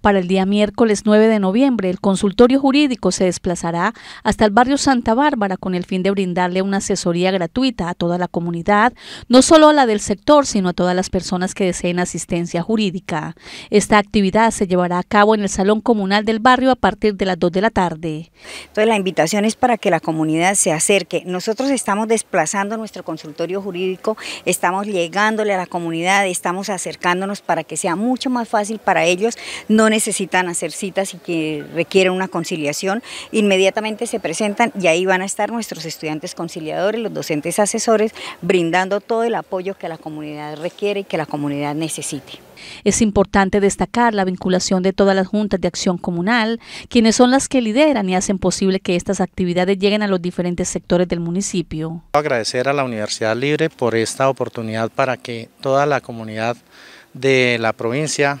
Para el día miércoles 9 de noviembre, el consultorio jurídico se desplazará hasta el barrio Santa Bárbara con el fin de brindarle una asesoría gratuita a toda la comunidad, no solo a la del sector, sino a todas las personas que deseen asistencia jurídica. Esta actividad se llevará a cabo en el Salón Comunal del barrio a partir de las 2 de la tarde. Entonces la invitación es para que la comunidad se acerque. Nosotros estamos desplazando nuestro consultorio jurídico, estamos llegándole a la comunidad, estamos acercándonos para que sea mucho más fácil para ellos. No necesitan hacer citas y que requieren una conciliación, inmediatamente se presentan y ahí van a estar nuestros estudiantes conciliadores, los docentes asesores, brindando todo el apoyo que la comunidad requiere y que la comunidad necesite. Es importante destacar la vinculación de todas las juntas de acción comunal, quienes son las que lideran y hacen posible que estas actividades lleguen a los diferentes sectores del municipio. Agradecer a la Universidad Libre por esta oportunidad para que toda la comunidad de la provincia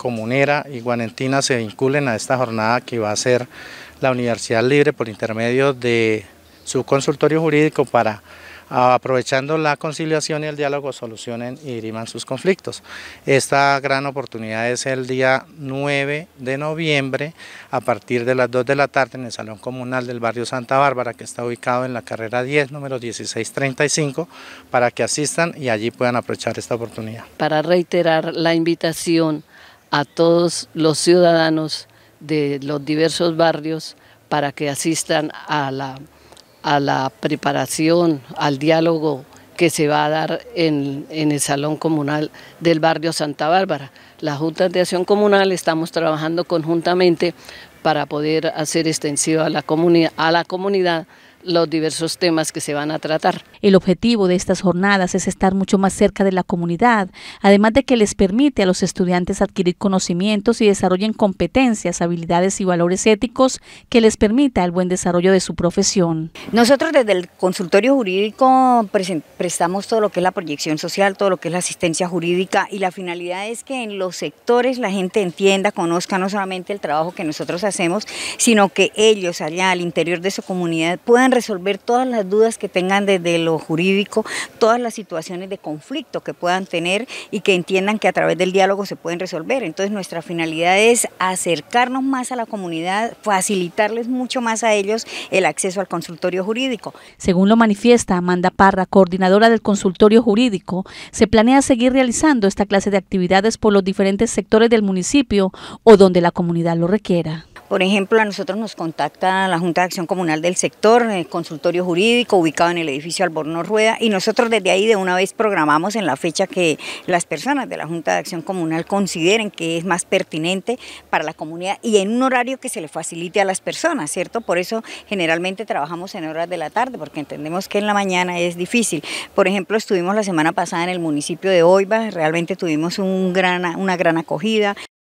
comunera y guanentina se vinculen a esta jornada que va a ser la Universidad Libre por intermedio de su consultorio jurídico para aprovechando la conciliación y el diálogo solucionen y diriman sus conflictos. Esta gran oportunidad es el día 9 de noviembre a partir de las 2 de la tarde en el Salón Comunal del Barrio Santa Bárbara que está ubicado en la carrera 10, número 1635, para que asistan y allí puedan aprovechar esta oportunidad. Para reiterar la invitación a todos los ciudadanos de los diversos barrios para que asistan a la, a la preparación, al diálogo que se va a dar en, el Salón Comunal del Barrio Santa Bárbara. Las Juntas de Acción Comunal estamos trabajando conjuntamente para poder hacer extensiva a la comunidad los diversos temas que se van a tratar. El objetivo de estas jornadas es estar mucho más cerca de la comunidad, además de que les permite a los estudiantes adquirir conocimientos y desarrollen competencias, habilidades y valores éticos que les permita el buen desarrollo de su profesión. Nosotros desde el consultorio jurídico prestamos todo lo que es la proyección social, todo lo que es la asistencia jurídica y la finalidad es que en los sectores la gente entienda, conozca no solamente el trabajo que nosotros hacemos, sino que ellos allá al interior de su comunidad puedan resolver todas las dudas que tengan desde lo jurídico, todas las situaciones de conflicto que puedan tener y que entiendan que a través del diálogo se pueden resolver. Entonces nuestra finalidad es acercarnos más a la comunidad, facilitarles mucho más a ellos el acceso al consultorio jurídico. Según lo manifiesta Amanda Parra, coordinadora del consultorio jurídico, se planea seguir realizando esta clase de actividades por los diferentes sectores del municipio o donde la comunidad lo requiera. Por ejemplo, a nosotros nos contacta la Junta de Acción Comunal del sector, el eh, consultorio jurídico ubicado en el edificio Albornoz Rueda y nosotros desde ahí de una vez programamos en la fecha que las personas de la Junta de Acción Comunal consideren que es más pertinente para la comunidad y en un horario que se le facilite a las personas, ¿cierto? Por eso generalmente trabajamos en horas de la tarde porque entendemos que en la mañana es difícil. Por ejemplo, estuvimos la semana pasada en el municipio de Oiva, realmente tuvimos una gran acogida.